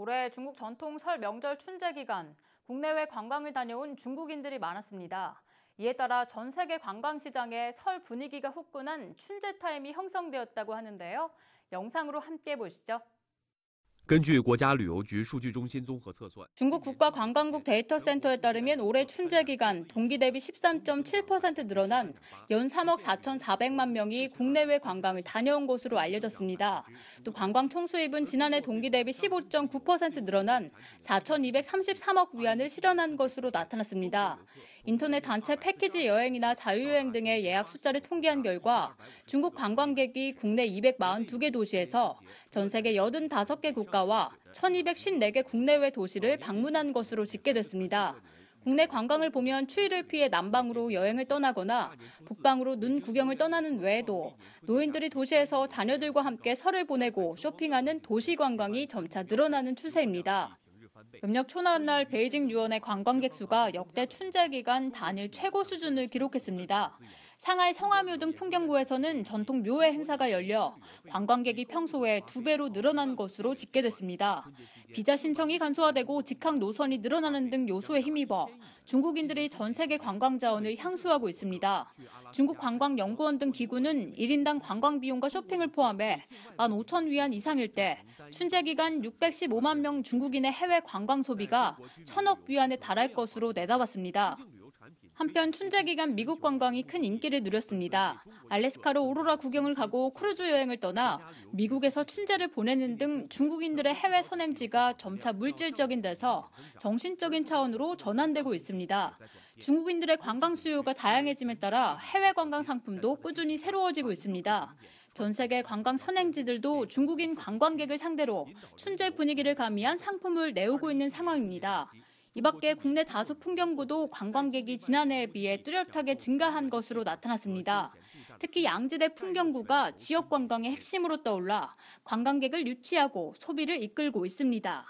올해 중국 전통 설 명절 춘제 기간 국내외 관광을 다녀온 중국인들이 많았습니다. 이에 따라 전 세계 관광 시장에 설 분위기가 후끈한 춘제 타임이 형성되었다고 하는데요. 영상으로 함께 보시죠. 根据国 중국 국가관광국 데이터 센터에 따르면 올해 춘제 기간 동기 대비 13.7% 늘어난 연 3억 4,400만 명이 국내외 관광을 다녀온 것으로 알려졌습니다. 또 관광 총수입은 지난해 동기 대비 15.9% 늘어난 4,233억 위안을 실현한 것으로 나타났습니다. 인터넷 단체 패키지 여행이나 자유여행 등의 예약 숫자를 통계한 결과 중국 관광객이 국내 242개 도시에서 전 세계 85개 국가 국가와 1254개 국내외 도시를 방문한 것으로 집계됐습니다. 국내 관광을 보면 추위를 피해 남방으로 여행을 떠나거나 북방으로 눈 구경을 떠나는 외에도 노인들이 도시에서 자녀들과 함께 설을 보내고 쇼핑하는 도시 관광이 점차 늘어나는 추세입니다. 음력 초나날 베이징 유원의 관광객 수가 역대 춘제 기간 단일 최고 수준을 기록했습니다. 상하이 성화묘 등 풍경구에서는 전통 묘회 행사가 열려 관광객이 평소에 두 배로 늘어난 것으로 집계됐습니다. 비자 신청이 간소화되고 직항 노선이 늘어나는 등 요소에 힘입어 중국인들이 전 세계 관광 자원을 향수하고 있습니다. 중국 관광연구원 등 기구는 1인당 관광 비용과 쇼핑을 포함해 15,000 위안 이상일 때 춘제 기간 615만 명 중국인의 해외 관광 소비가 1 0 0 0억 위안에 달할 것으로 내다봤습니다. 한편 춘제 기간 미국 관광이 큰 인기를 누렸습니다. 알래스카로 오로라 구경을 가고 크루즈 여행을 떠나 미국에서 춘제를 보내는 등 중국인들의 해외 선행지가 점차 물질적인 데서 정신적인 차원으로 전환되고 있습니다. 중국인들의 관광 수요가 다양해짐에 따라 해외 관광 상품도 꾸준히 새로워지고 있습니다. 전 세계 관광 선행지들도 중국인 관광객을 상대로 춘제 분위기를 가미한 상품을 내오고 있는 상황입니다. 이 밖에 국내 다수 풍경구도 관광객이 지난해에 비해 뚜렷하게 증가한 것으로 나타났습니다. 특히 양지대 풍경구가 지역 관광의 핵심으로 떠올라 관광객을 유치하고 소비를 이끌고 있습니다.